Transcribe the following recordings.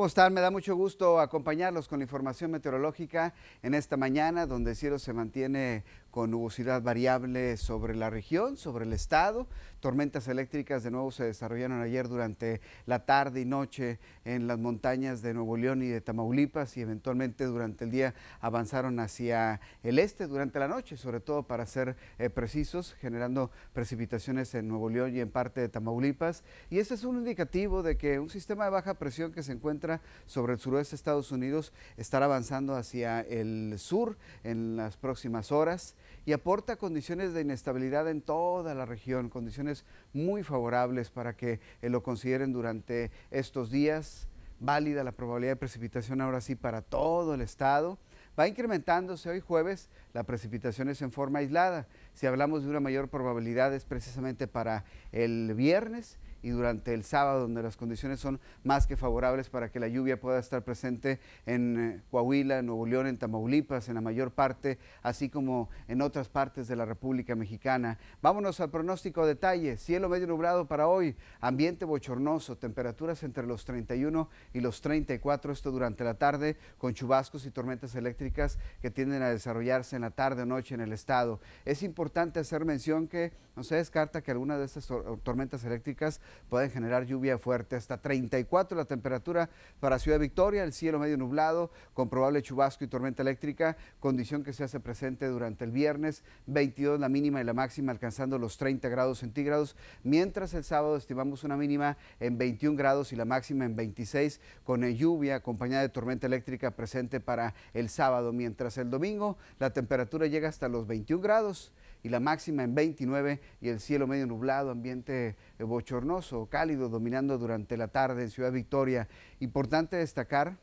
¿Cómo están? Me da mucho gusto acompañarlos con la información meteorológica en esta mañana, donde cielo se mantiene con nubosidad variable sobre la región, sobre el estado. Tormentas eléctricas de nuevo se desarrollaron ayer durante la tarde y noche en las montañas de Nuevo León y de Tamaulipas y eventualmente durante el día avanzaron hacia el este durante la noche, sobre todo para ser eh, precisos, generando precipitaciones en Nuevo León y en parte de Tamaulipas. Y este es un indicativo de que un sistema de baja presión que se encuentra sobre el suroeste de Estados Unidos estará avanzando hacia el sur en las próximas horas y aporta condiciones de inestabilidad en toda la región, condiciones muy favorables para que eh, lo consideren durante estos días. Válida la probabilidad de precipitación ahora sí para todo el estado. Va incrementándose hoy jueves la precipitación es en forma aislada. Si hablamos de una mayor probabilidad es precisamente para el viernes y durante el sábado, donde las condiciones son más que favorables para que la lluvia pueda estar presente en eh, Coahuila, en Nuevo León, en Tamaulipas, en la mayor parte, así como en otras partes de la República Mexicana. Vámonos al pronóstico a detalle. Cielo medio nublado para hoy, ambiente bochornoso, temperaturas entre los 31 y los 34, esto durante la tarde, con chubascos y tormentas eléctricas que tienden a desarrollarse en la tarde o noche en el estado. Es importante hacer mención que no se descarta que alguna de estas tormentas eléctricas pueden generar lluvia fuerte, hasta 34 la temperatura para Ciudad Victoria, el cielo medio nublado, con probable chubasco y tormenta eléctrica, condición que se hace presente durante el viernes, 22 la mínima y la máxima alcanzando los 30 grados centígrados, mientras el sábado estimamos una mínima en 21 grados y la máxima en 26, con lluvia acompañada de tormenta eléctrica presente para el sábado, mientras el domingo la temperatura llega hasta los 21 grados y la máxima en 29 y el cielo medio nublado, ambiente bochornoso o cálido dominando durante la tarde en Ciudad Victoria. Importante destacar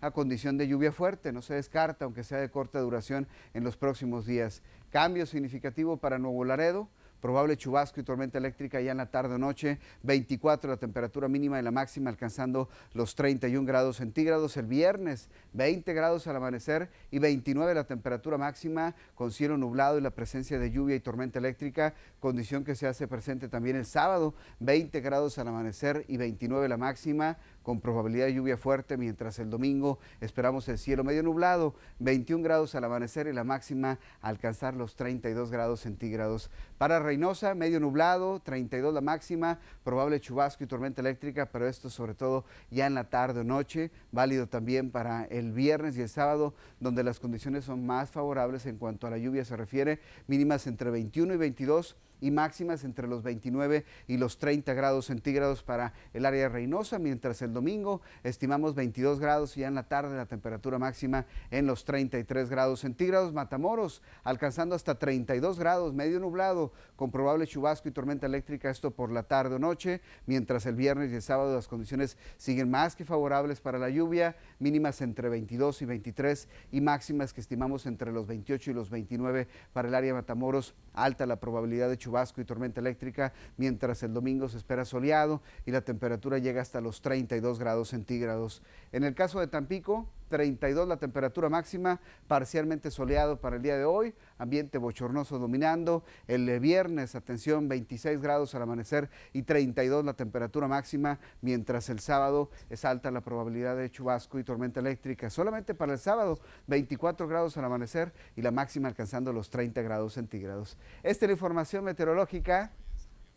a condición de lluvia fuerte, no se descarta, aunque sea de corta duración, en los próximos días. Cambio significativo para Nuevo Laredo, probable chubasco y tormenta eléctrica ya en la tarde o noche, 24 la temperatura mínima y la máxima alcanzando los 31 grados centígrados, el viernes 20 grados al amanecer y 29 la temperatura máxima con cielo nublado y la presencia de lluvia y tormenta eléctrica, condición que se hace presente también el sábado, 20 grados al amanecer y 29 la máxima con probabilidad de lluvia fuerte, mientras el domingo esperamos el cielo medio nublado, 21 grados al amanecer y la máxima alcanzar los 32 grados centígrados. Para Reynosa, medio nublado, 32 la máxima, probable chubasco y tormenta eléctrica, pero esto sobre todo ya en la tarde o noche, válido también para el viernes y el sábado, donde las condiciones son más favorables en cuanto a la lluvia se refiere, mínimas entre 21 y 22 y máximas entre los 29 y los 30 grados centígrados para el área de Reynosa, mientras el domingo estimamos 22 grados y ya en la tarde la temperatura máxima en los 33 grados centígrados. Matamoros alcanzando hasta 32 grados, medio nublado, con probable chubasco y tormenta eléctrica, esto por la tarde o noche, mientras el viernes y el sábado las condiciones siguen más que favorables para la lluvia, mínimas entre 22 y 23 y máximas que estimamos entre los 28 y los 29 para el área de Matamoros, alta la probabilidad de chubasco y tormenta eléctrica, mientras el domingo se espera soleado y la temperatura llega hasta los 32 grados centígrados. En el caso de Tampico, 32 la temperatura máxima, parcialmente soleado para el día de hoy, ambiente bochornoso dominando. El viernes, atención, 26 grados al amanecer y 32 la temperatura máxima, mientras el sábado es alta la probabilidad de chubasco y tormenta eléctrica. Solamente para el sábado, 24 grados al amanecer y la máxima alcanzando los 30 grados centígrados. Esta es la información meteorológica.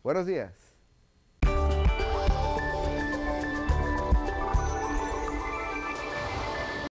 Buenos días.